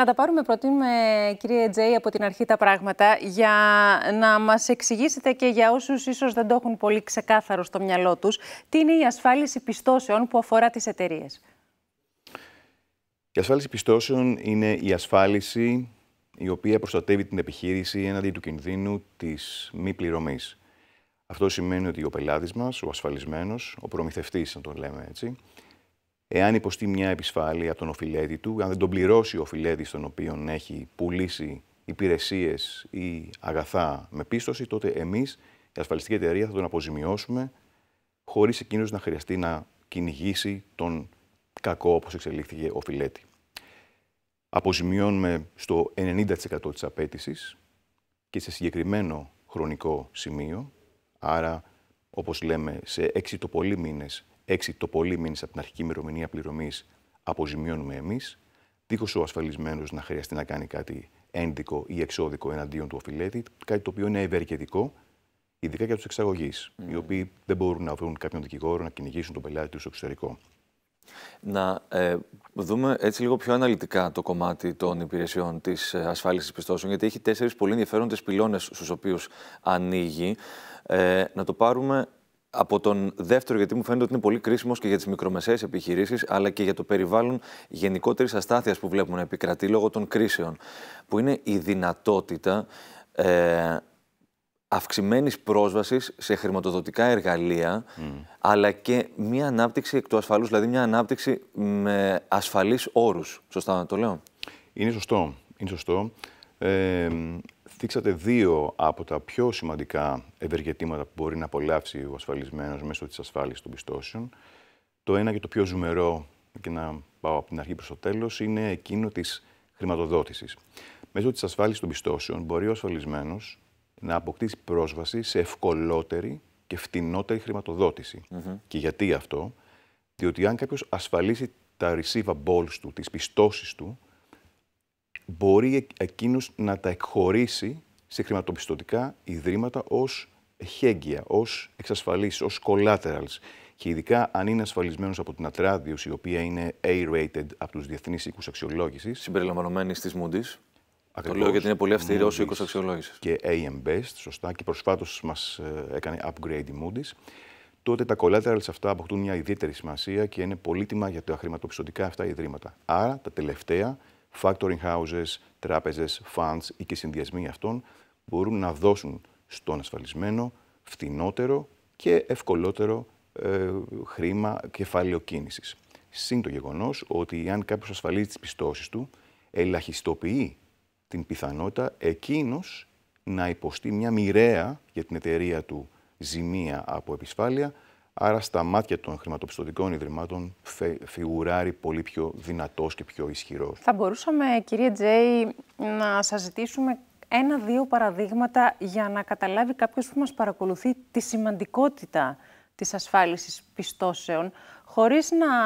Να τα πάρουμε προτείνουμε, κύριε Τζέι, από την αρχή τα πράγματα, για να μας εξηγήσετε και για όσους ίσως δεν το έχουν πολύ ξεκάθαρο στο μυαλό τους, τι είναι η ασφάλιση πιστώσεων που αφορά τις εταιρείες. Η ασφάλιση πιστώσεων είναι η ασφάλιση η οποία προστατεύει την επιχείρηση έναντι του κινδύνου της μη πληρωμής. Αυτό σημαίνει ότι ο πελάτης μας, ο ασφαλισμένος, ο προμηθευτής, να το λέμε έτσι, εάν υποστεί μια επισφάλεια από τον οφειλέτη του, αν δεν τον πληρώσει ο οφειλέτης τον οποίο έχει πουλήσει υπηρεσίες ή αγαθά με πίστοση, τότε εμείς, η ασφαλιστική εταιρεία, θα τον αποζημιώσουμε χωρίς εκείνος να χρειαστεί να κυνηγήσει τον κακό όπως εξελίχθηκε οφειλέτη. Αποζημιώνουμε στο 90% της απέτησης και σε συγκεκριμένο χρονικό σημείο, άρα όπως λέμε σε έξι το πολύ μήνες Έξι, το πολύ μήνε από την αρχική ημερομηνία πληρωμής αποζημιώνουμε εμείς, δίχως ο ασφαλισμένος να χρειαστεί να κάνει κάτι ένδικο ή εξώδικο εναντίον του οφειλέτη, κάτι το οποίο είναι ευεργετικό, ειδικά για τους εξαγωγείς, οι οποίοι δεν μπορούν να βρουν κάποιον δικηγόρο να κυνηγήσουν τον πελάτη τους στο εξωτερικό. Να ε, δούμε έτσι λίγο πιο αναλυτικά το κομμάτι των υπηρεσιών της ε, ασφάλισης πιστώσεων, γιατί έχει τέσσερις πολύ ενδιαφέροντες πυλώνες στους οποίους ανοίγει. Ε, να το πάρουμε από τον δεύτερο, γιατί μου φαίνεται ότι είναι πολύ κρίσιμος και για τις μικρομεσαίες επιχειρήσεις, αλλά και για το περιβάλλον γενικότερης αστάθειας που βλέπουμε να επικρατεί λόγω των κρίσεων, που είναι η δυνατότητα ε, αυξημένης πρόσβασης σε χρηματοδοτικά εργαλεία, αλλά και μια ανάπτυξη εκ του ασφαλούς, δηλαδή μια ανάπτυξη με ασφαλείς όρους, Σωστά να το λέω. Είναι σωστό. Είναι σωστό. Ε, θίξατε δύο από τα πιο σημαντικά ευεργετήματα που μπορεί να απολαύσει ο ασφαλισμένος μέσω της ασφάλισης των πιστώσεων. Το ένα και το πιο ζουμερό, και να πάω από την αρχή προς το τέλος, είναι εκείνο της χρηματοδότησης. Μέσω της ασφάλισης των πιστώσεων μπορεί ο ασφαλισμένος να αποκτήσει πρόσβαση σε ευκολότερη και φτηνότερη χρηματοδότηση. Και γιατί αυτό, διότι αν κάποιος ασφαλίσει τα receivables του, τις πιστώσεις του, μπορεί εκείνος να τα εκχωρήσει σε χρηματοπιστωτικά ιδρύματα ως χέγγια, ως εξασφαλίσεις, ως collaterals. Και ειδικά αν είναι ασφαλισμένος από την Atradius, η οποία είναι A-rated από τους διεθνείς οίκους αξιολόγησης. Συμπεριλαμβανομένης της Moody's. Ακριβώς, το λέω γιατί είναι πολύ αυστηρός ο οίκος αξιολόγησης. Και AM Best, σωστά, και προσφάτως μας ε, έκανε upgrade η Moody's. Τότε τα collaterals αυτά αποκτούν μια ιδιαίτερη σημασία και είναι πολύτιμα για τα χρηματοπιστωτικά αυτά ιδρύματα. Άρα τα τελευταία factoring houses, τράπεζες, funds ή και συνδυασμοί αυτών μπορούν να δώσουν στον ασφαλισμένο φτηνότερο και ευκολότερο ε, χρήμα κεφάλαιο κίνησης. Συν το γεγονός ότι αν κάποιος ασφαλίζει τις πιστώσεις του, ελαχιστοποιεί την πιθανότητα εκείνος να υποστεί μια μοιραία για την εταιρεία του ζημία από επισφάλεια, Άρα στα μάτια των χρηματοπιστωτικών ιδρυμάτων φιγουράρει πολύ πιο δυνατός και πιο ισχυρός. Θα μπορούσαμε, κύριε Τζέι, να σας ζητήσουμε ένα-δύο παραδείγματα για να καταλάβει κάποιος που μας παρακολουθεί τη σημαντικότητα της ασφάλισης πιστώσεων, χωρίς να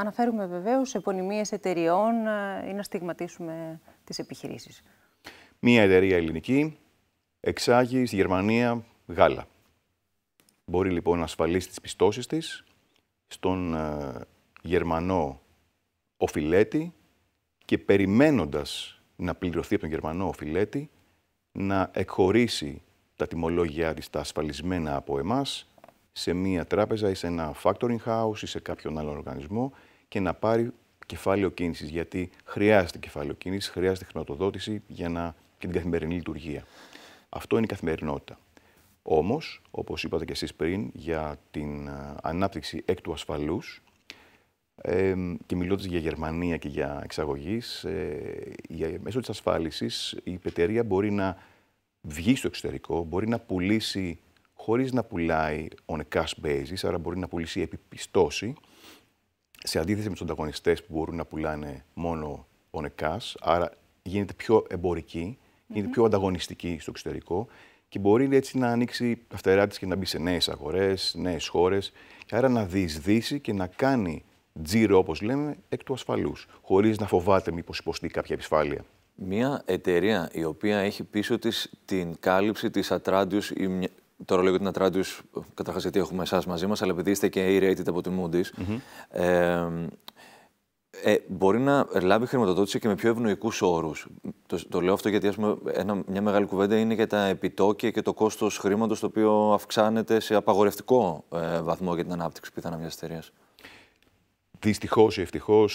αναφέρουμε βεβαίως επωνυμίες εταιριών ε, ή να στιγματίσουμε τις επιχειρήσεις. Μία εταιρεία ελληνική εξάγει στη Γερμανία γάλα. Μπορεί λοιπόν να ασφαλίσει τις πιστώσεις της στον ε, Γερμανό οφηλέτη και περιμένοντας να πληρωθεί από τον Γερμανό οφηλέτη να εκχωρήσει τα τιμολόγια της, τα ασφαλισμένα από εμάς, σε μία τράπεζα ή σε ένα factoring house ή σε κάποιον άλλο οργανισμό και να πάρει κεφάλαιο κίνησης. Γιατί χρειάζεται κεφάλαιο κίνησης, χρειάζεται χρηματοδότηση για να... την καθημερινή λειτουργία. Αυτό είναι η καθημερινότητα. Όμως, όπως είπατε και εσείς πριν, για την ε, ανάπτυξη εκ του ασφαλούς και μιλώντας για Γερμανία και για εξαγωγής, ε, ε, μέσω της ασφάλισης η πετερία μπορεί να βγει στο εξωτερικό, μπορεί να πουλήσει χωρίς να πουλάει on a cash basis, άρα μπορεί να πουλήσει επιπιστώση σε αντίθεση με τους ανταγωνιστές που μπορούν να πουλάνε μόνο on a cash, άρα γίνεται πιο εμπορική, mm πιο ανταγωνιστική στο εξωτερικό και μπορεί έτσι να ανοίξει τα φτερά της και να μπει σε νέες αγορές, νέες χώρες. Και άρα να διεισδύσει και να κάνει τζίρο, όπως λέμε, εκ του ασφαλούς, χωρίς να φοβάται μήπως υποστεί κάποια επισφάλεια. Μια εταιρεία η οποία έχει πίσω της την κάλυψη της Ατράντιου. Τώρα λέω την Ατράντιου, καταρχάς γιατί έχουμε εσάς μαζί μας, αλλά επειδή είστε και A-rated από τη. Moody's. ε, ε, μπορεί να λάβει χρηματοδότηση και με πιο ευνοϊκούς όρους. Το, το, λέω αυτό γιατί ας ένα, μια μεγάλη κουβέντα είναι για τα επιτόκια και το κόστος χρήματος το οποίο αυξάνεται σε απαγορευτικό ε, βαθμό για την ανάπτυξη πιθανά μιας εταιρείας. Δυστυχώς ή ευτυχώς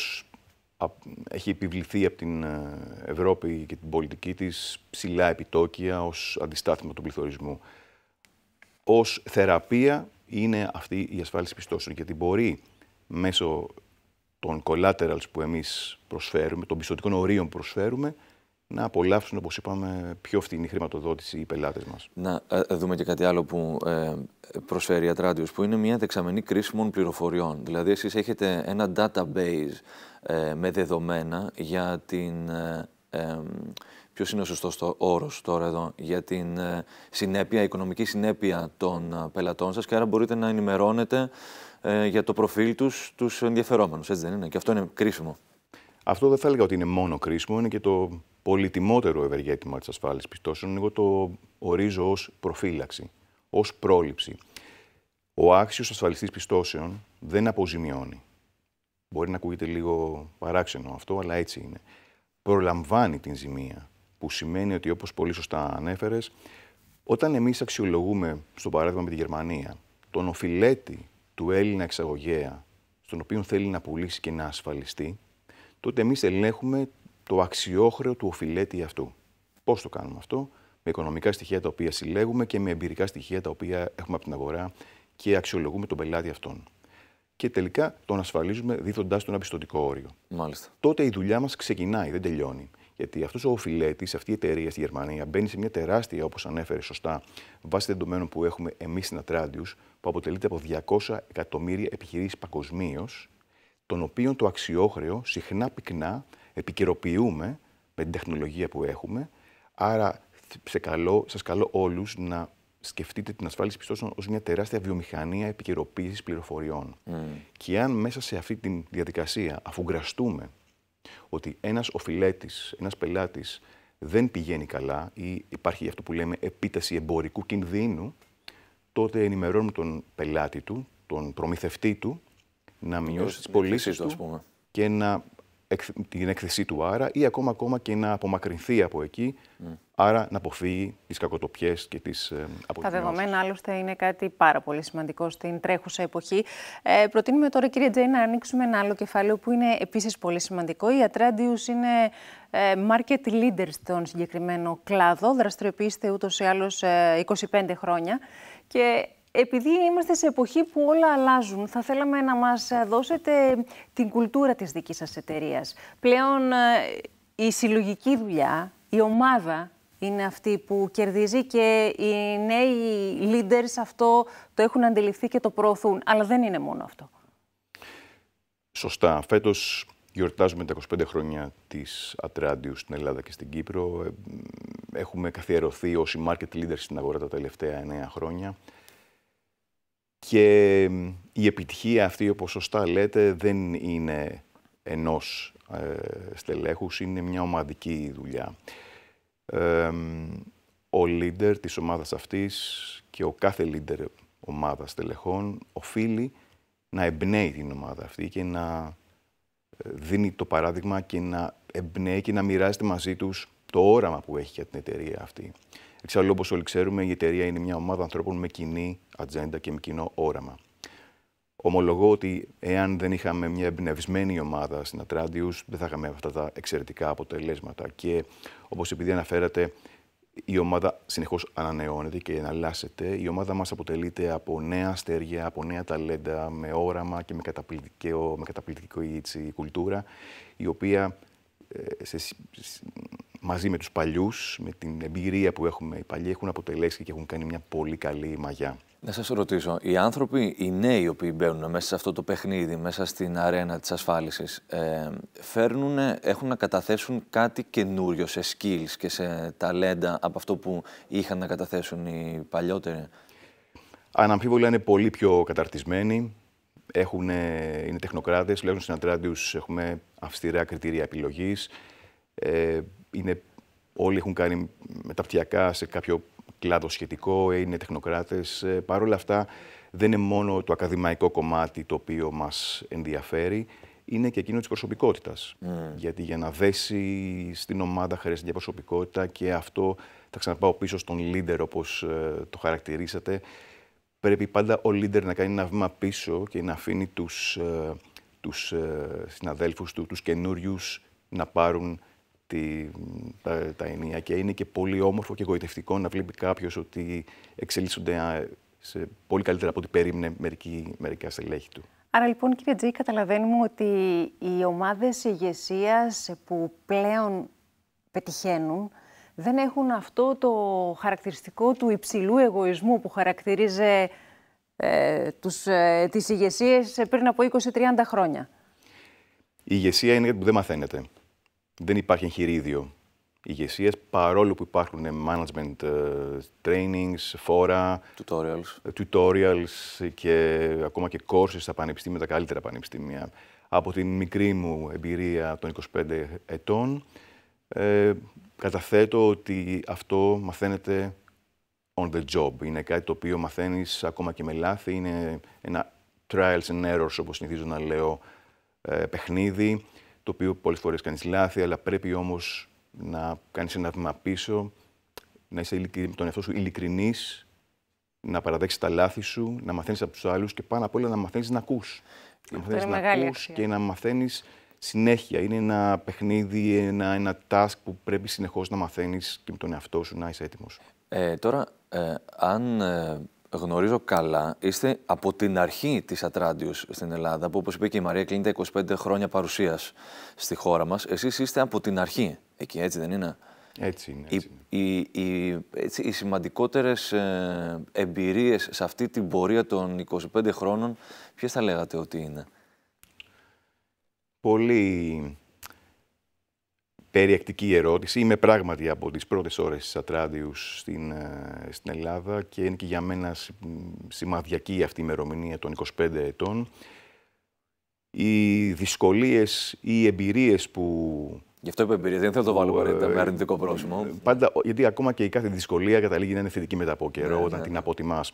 έχει επιβληθεί από την ε, Ευρώπη και την πολιτική της ψηλά επιτόκια ως αντιστάθμιμα του πληθωρισμού. Ως θεραπεία είναι αυτή η ασφάλιση πιστώσεων, γιατί μπορεί μέσω των collaterals που εμείς προσφέρουμε, των πιστοτικών ορίων που προσφέρουμε, να απολαύσουν, όπως είπαμε, πιο φθηνή χρηματοδότηση οι πελάτες μας. Να ε, ε, δούμε και κάτι άλλο που ε, προσφέρει η Ατράντιος, που είναι μια δεξαμενή κρίσιμων πληροφοριών. Δηλαδή, εσείς έχετε ένα database με δεδομένα για την... Ε, είναι ο σωστός τώρα εδώ, για την συνέπεια, οικονομική συνέπεια των πελατών σας και άρα μπορείτε να ενημερώνετε ε, για το προφίλ τους τους ενδιαφερόμενους. Έτσι δεν είναι. Και αυτό είναι κρίσιμο. Αυτό δεν θα έλεγα ότι είναι μόνο κρίσιμο, είναι και το πολύτιμότερο ευεργέτημα της ασφάλεια πιστώσεων. Εγώ το ορίζω ως προφύλαξη, ως πρόληψη. Ο άξιος ασφαλιστής πιστώσεων δεν αποζημιώνει. Μπορεί να ακούγεται λίγο παράξενο αυτό, αλλά έτσι είναι. Προλαμβάνει την ζημία, που σημαίνει ότι όπως πολύ σωστά ανέφερες, όταν εμείς αξιολογούμε, στο παράδειγμα με τη Γερμανία, τον οφειλέτη του Έλληνα εξαγωγέα, στον οποίο θέλει να πουλήσει και να ασφαλιστεί, τότε εμείς ελέγχουμε το αξιόχρεο του οφειλέτη αυτού. Πώς το κάνουμε αυτό, με οικονομικά στοιχεία τα οποία συλλέγουμε και με εμπειρικά στοιχεία τα οποία έχουμε από την αγορά και αξιολογούμε τον πελάτη αυτόν. Και τελικά τον ασφαλίζουμε δίδοντάς του ένα πιστοτικό όριο. Μάλιστα. Τότε η δουλειά μας ξεκινάει, δεν τελειώνει. Γιατί αυτός ο οφειλέτης, αυτή η εταιρεία στη Γερμανία, μπαίνει σε μια τεράστια, όπως ανέφερε σωστά, βάσει δεδομένων που έχουμε εμείς στην Ατράντιους, που αποτελείται από 200 εκατομμύρια επιχειρήσεις παγκοσμίως, των οποίων το αξιόχρεο συχνά πυκνά επικαιροποιούμε με την τεχνολογία που έχουμε. Άρα, σε καλώ, σας καλώ όλους να σκεφτείτε την ασφάλιση πιστώσεων ως μια τεράστια βιομηχανία επικαιροποίησης πληροφοριών. Mm. Και αν μέσα σε αυτή τη διαδικασία αφουγκραστούμε ότι ένας οφιλέτης, ένας πελάτης δεν πηγαίνει καλά ή υπάρχει αυτό που λέμε επίταση εμπορικού κινδύνου, τότε ενημερώνουν τον πελάτη του, τον προμηθευτή του, να μειώσει τις πωλήσεις του πούμε. και να, την έκθεσή του άρα ή ακόμα, ακόμα και να απομακρυνθεί από εκεί, άρα να αποφύγει τις κακοτοπιές και τις ε, Τα δεδομένα άλλωστε είναι κάτι πάρα πολύ σημαντικό στην τρέχουσα εποχή. Ε, προτείνουμε τώρα κύριε Τζέι να ανοίξουμε ένα άλλο κεφάλαιο που είναι επίσης πολύ σημαντικό. Η Ατράντιους είναι ε, market leader στον συγκεκριμένο κλάδο, δραστηριοποιήστε ούτως ή άλλως 25 ε, χρόνια και επειδή είμαστε σε εποχή που όλα αλλάζουν, θα θέλαμε να μας δώσετε την κουλτούρα της δικής σας εταιρείας. Πλέον ε, η συλλογική δουλειά, η ομάδα είναι αυτή που κερδίζει και οι νέοι leaders αυτό το έχουν αντιληφθεί και το προωθούν. Αλλά δεν είναι μόνο αυτό. Σωστά. Φέτος γιορτάζουμε τα 25 χρόνια της Ατράντιου στην Ελλάδα και στην Κύπρο. Ε, έχουμε καθιερωθεί ως market leader στην αγορά τα τελευταία εννέα χρόνια. Και η επιτυχία αυτή, όπως σωστά λέτε, δεν είναι ενός ε, στελέχους, είναι μια ομαδική δουλειά. Ε, ο leader της ομάδας αυτής και ο κάθε leader ομάδας στελεχών οφείλει να εμπνέει την ομάδα αυτή και να ε, δίνει το παράδειγμα και να εμπνέει και να μοιράζεται μαζί τους το όραμα που έχει για την εταιρεία αυτή. Εξάλλου, όπως όλοι ξέρουμε, η εταιρεία είναι μια ομάδα ανθρώπων με κοινή ατζέντα και με κοινό όραμα. Ομολογώ ότι εάν δεν είχαμε μια εμπνευσμένη ομάδα στην Ατράντιους, δεν θα είχαμε αυτά τα εξαιρετικά αποτελέσματα. Και όπως επειδή αναφέρατε, η ομάδα συνεχώς ανανεώνεται και εναλλάσσεται. Η ομάδα μας αποτελείται από νέα αστέρια, από νέα ταλέντα, με όραμα και με, καταπληκτικό, με καταπληκτική κουλτούρα, η οποία ε, σε, μαζί με τους παλιούς, με την εμπειρία που έχουμε οι παλιοί, έχουν αποτελέσει και έχουν κάνει μια πολύ καλή μαγιά. Να σας ρωτήσω, οι άνθρωποι, οι νέοι οι οποίοι μπαίνουν μέσα σε αυτό το παιχνίδι, μέσα στην αρένα της ασφάλισης, ε, φέρνουν, έχουν να καταθέσουν κάτι καινούριο σε skills και σε ταλέντα από αυτό που είχαν να καταθέσουν οι παλιότεροι. Αναμφίβολα είναι πολύ πιο καταρτισμένοι, έχουν, είναι τεχνοκράτες, λέγουν στην Αντράντιους έχουμε αυστηρά κριτήρια επιλογής, ε, είναι, όλοι έχουν κάνει μεταπτυχιακά σε κάποιο κλάδο σχετικό, ε, είναι τεχνοκράτες. Ε, Παρ' όλα αυτά δεν είναι μόνο το ακαδημαϊκό κομμάτι το οποίο μας ενδιαφέρει, είναι και εκείνο της προσωπικότητας. Mm. Γιατί για να δέσει στην ομάδα χρειάζεται μια προσωπικότητα και αυτό θα ξαναπάω πίσω στον leader όπως ε, το χαρακτηρίσατε. Πρέπει πάντα ο leader να κάνει ένα βήμα πίσω και να αφήνει τους, τους συναδέλφους του, τους καινούριους να πάρουν τα, ενία και είναι και πολύ όμορφο και εγωιτευτικό να βλέπει κάποιος ότι εξελίσσονται σε πολύ καλύτερα από ό,τι περίμενε μερική, μερικά στελέχη του. Άρα λοιπόν κύριε Τζή, καταλαβαίνουμε ότι οι ομάδες ηγεσίας που πλέον πετυχαίνουν δεν έχουν αυτό το χαρακτηριστικό του υψηλού εγωισμού που χαρακτηρίζει ε, τους, ε, τις ηγεσίες πριν από 20-30 χρόνια. Η ηγεσία είναι κάτι που δεν μαθαίνεται δεν υπάρχει εγχειρίδιο ηγεσίας, παρόλο που υπάρχουν management ε, trainings, φόρα, tutorials. Ε, tutorials και ακόμα και courses στα πανεπιστήμια, τα καλύτερα πανεπιστήμια. Από την μικρή μου εμπειρία των 25 ετών, ε, καταθέτω ότι αυτό μαθαίνεται on the job. Είναι κάτι το οποίο μαθαίνεις ακόμα και με λάθη, είναι ένα trials and errors, όπως συνηθίζω να λέω, ε, παιχνίδι το οποίο πολλές φορές κάνεις λάθη, αλλά πρέπει όμως να κάνεις ένα βήμα πίσω, να είσαι με τον εαυτό σου ειλικρινής, να παραδέξεις τα λάθη σου, να μαθαίνεις από τους άλλους και πάνω απ' όλα να μαθαίνεις να ακούς. Να μαθαίνεις να ακούς και να μαθαίνεις συνέχεια. Είναι ένα παιχνίδι, ένα, ένα task που πρέπει συνεχώς να μαθαίνεις και με τον εαυτό σου να είσαι έτοιμος. Ε, τώρα, ε, αν ε, γνωρίζω καλά, είστε από την αρχή της Ατράντιος στην Ελλάδα, που όπως είπε και η Μαρία κλείνεται 25 χρόνια παρουσίας στη χώρα μας. Εσείς είστε από την αρχή εκεί, έτσι δεν είναι. Έτσι είναι. Έτσι Οι, οι, οι σημαντικότερες ε, εμπειρίες σε αυτή την πορεία των 25 χρόνων, ποιες θα λέγατε ότι είναι. Πολύ περιεκτική ερώτηση. Είμαι πράγματι από τις πρώτες ώρες της Ατράδιους στην, ε, στην Ελλάδα και είναι και για μένα σημαδιακή αυτή η ημερομηνία των 25 ετών. Οι δυσκολίες, οι εμπειρίες που... Γι' αυτό είπα εμπειρία, δεν θέλω να το βάλω παρέντα, με ε, αρνητικό πρόσημο. Ε, πάντα, γιατί ακόμα και η κάθε δυσκολία καταλήγει να είναι θετική μετά από καιρό, ναι, όταν ναι. την αποτιμάς.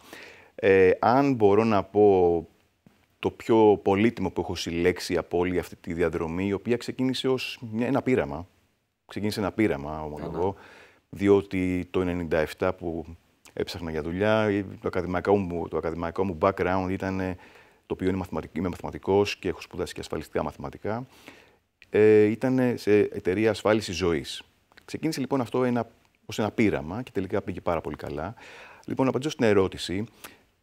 Ε, αν μπορώ να πω το πιο πολύτιμο που έχω συλλέξει από όλη αυτή τη διαδρομή, η οποία ξεκίνησε ως μια, ένα πείραμα, ξεκίνησε ένα πείραμα, ομολογώ, διότι το 1997 που έψαχνα για δουλειά, το ακαδημαϊκό μου, το ακαδημαϊκό μου background ήταν το οποίο είμαι, είμαι μαθηματικός και έχω σπουδάσει και ασφαλιστικά μαθηματικά, ε, ήταν σε εταιρεία ασφάλισης ζωής. Ξεκίνησε λοιπόν αυτό ένα, ως ένα πείραμα και τελικά πήγε πάρα πολύ καλά. Λοιπόν, να απαντήσω στην ερώτηση,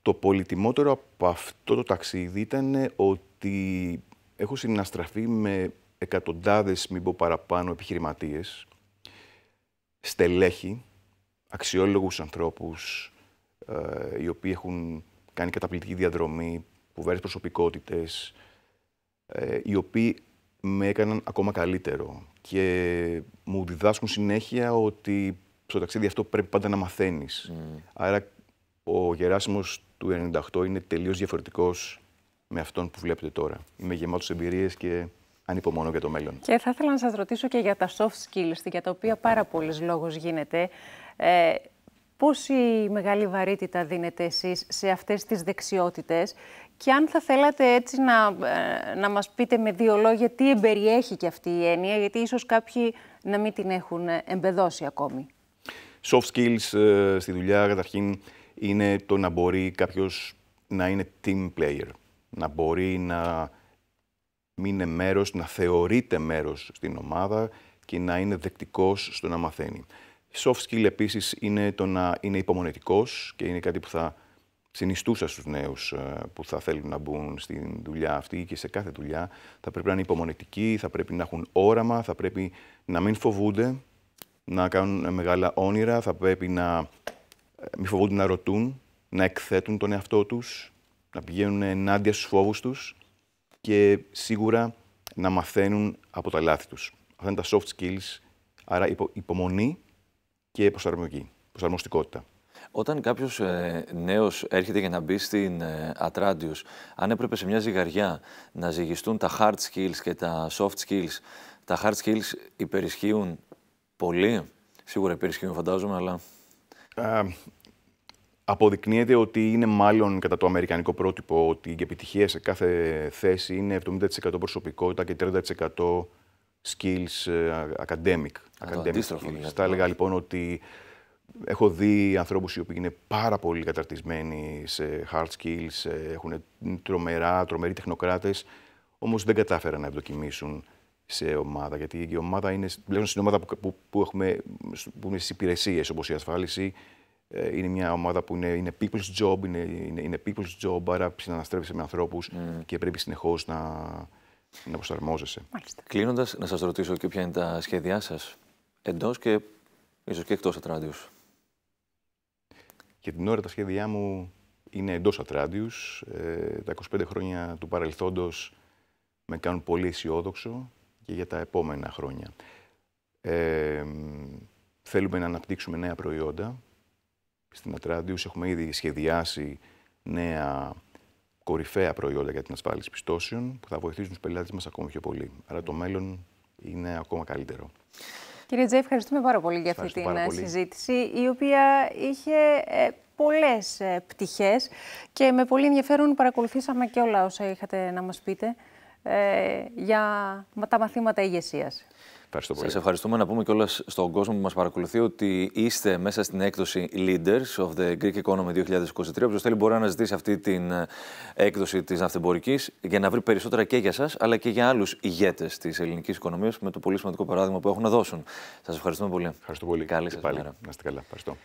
το πολυτιμότερο από αυτό το ταξίδι ήταν ότι έχω συναστραφεί με εκατοντάδες, μην πω παραπάνω, επιχειρηματίες, στελέχη, αξιόλογους ανθρώπους, ε, οι οποίοι έχουν κάνει καταπληκτική διαδρομή, φοβερές προσωπικότητες, ε, οι οποίοι με έκαναν ακόμα καλύτερο και μου διδάσκουν συνέχεια ότι στο ταξίδι αυτό πρέπει πάντα να μαθαίνεις. Άρα ο Γεράσιμος του 98 είναι τελείως διαφορετικός με αυτόν που βλέπετε τώρα. Είμαι γεμάτος εμπειρίες και ανυπομονώ για το μέλλον. Και θα ήθελα να σας ρωτήσω και για τα soft skills, για τα οποία πάρα πολλής λόγος γίνεται. Ε, πόση μεγάλη βαρύτητα δίνετε εσείς σε αυτές τις δεξιότητες και αν θα θέλατε έτσι να, ε, να μας πείτε με δύο λόγια τι εμπεριέχει και αυτή η έννοια, γιατί ίσως κάποιοι να μην την έχουν ε, εμπεδώσει ακόμη. Soft skills ε, στη δουλειά, καταρχήν, είναι το να μπορεί κάποιος να είναι team player, να μπορεί να μην είναι μέρος, να θεωρείται μέρος στην ομάδα και να είναι δεκτικός στο να μαθαίνει. Soft skill επίσης είναι το να είναι υπομονετικός και είναι κάτι που θα συνιστούσα στους νέους ε, που θα θέλουν να μπουν στην δουλειά αυτή και σε κάθε δουλειά. Θα πρέπει να είναι υπομονετικοί, θα πρέπει να έχουν όραμα, θα πρέπει να μην φοβούνται, να κάνουν μεγάλα όνειρα, θα πρέπει να ε, μην φοβούνται να ρωτούν, να εκθέτουν τον εαυτό τους, να πηγαίνουν ενάντια στους φόβους τους και σίγουρα να μαθαίνουν από τα λάθη τους. Αυτά είναι τα soft skills, άρα υπομονή και προσαρμογή, προσαρμοστικότητα. Όταν κάποιος ε, νέος έρχεται για να μπει στην ε, αν έπρεπε σε μια ζυγαριά να ζυγιστούν τα hard skills και τα soft skills, τα hard skills υπερισχύουν πολύ. Σίγουρα υπερισχύουν, φαντάζομαι, αλλά. Αποδεικνύεται ότι είναι μάλλον κατά το αμερικανικό πρότυπο ότι η επιτυχία σε κάθε θέση είναι 70% προσωπικότητα και 30% skills ε, academic. academic δηλαδή. Θα έλεγα λοιπόν ότι έχω δει ανθρώπους οι οποίοι είναι πάρα πολύ καταρτισμένοι σε hard skills, ε, έχουν τρομερά, τρομεροί τεχνοκράτες, όμως δεν κατάφεραν να ευδοκιμήσουν σε ομάδα, γιατί η ομάδα είναι πλέον στην ομάδα που, που, έχουμε, είναι στις υπηρεσίες όπως η ασφάλιση, ε, είναι μια ομάδα που είναι, people's job, είναι, είναι, people's job, άρα συναναστρέφεσαι με ανθρώπους mm. και πρέπει συνεχώς να, να προσαρμόζεσαι. Κλείνοντας, να σας ρωτήσω και ποια είναι τα σχέδιά σας εντός και ίσως και εκτός Ατράντιου. Για την ώρα τα σχέδιά μου είναι εντός Ατράντιου. Ε, τα 25 χρόνια του παρελθόντος με κάνουν πολύ αισιόδοξο και για τα επόμενα χρόνια. Ε, θέλουμε να αναπτύξουμε νέα προϊόντα στην Ατράντιους έχουμε ήδη σχεδιάσει νέα κορυφαία προϊόντα για την ασφάλιση πιστώσεων που θα βοηθήσουν τους πελάτες μας ακόμα πιο πολύ. Άρα το μέλλον είναι ακόμα καλύτερο. Κύριε Τζέ, ευχαριστούμε πάρα πολύ για αυτή την ε, συζήτηση, η οποία είχε ε, πολλές ε, πτυχές και με πολύ ενδιαφέρον παρακολουθήσαμε και όλα όσα είχατε να μας πείτε για τα μαθήματα ηγεσίας. Ευχαριστώ Σας ευχαριστούμε να πούμε κιόλας στον κόσμο που μας παρακολουθεί ότι είστε μέσα στην έκδοση Leaders of the Greek Economy 2023. Όποιος θέλει μπορεί να ζητήσει αυτή την ε, έκδοση της ναυτεμπορικής για να βρει περισσότερα και για σας αλλά και για άλλους ηγέτες της ελληνικής οικονομίας με το πολύ σημαντικό παράδειγμα που έχουν να δώσουν. Σας ευχαριστούμε πολύ. Ευχαριστώ πολύ. Καλή σας μέρα. Να είστε καλά. Ευχαριστώ.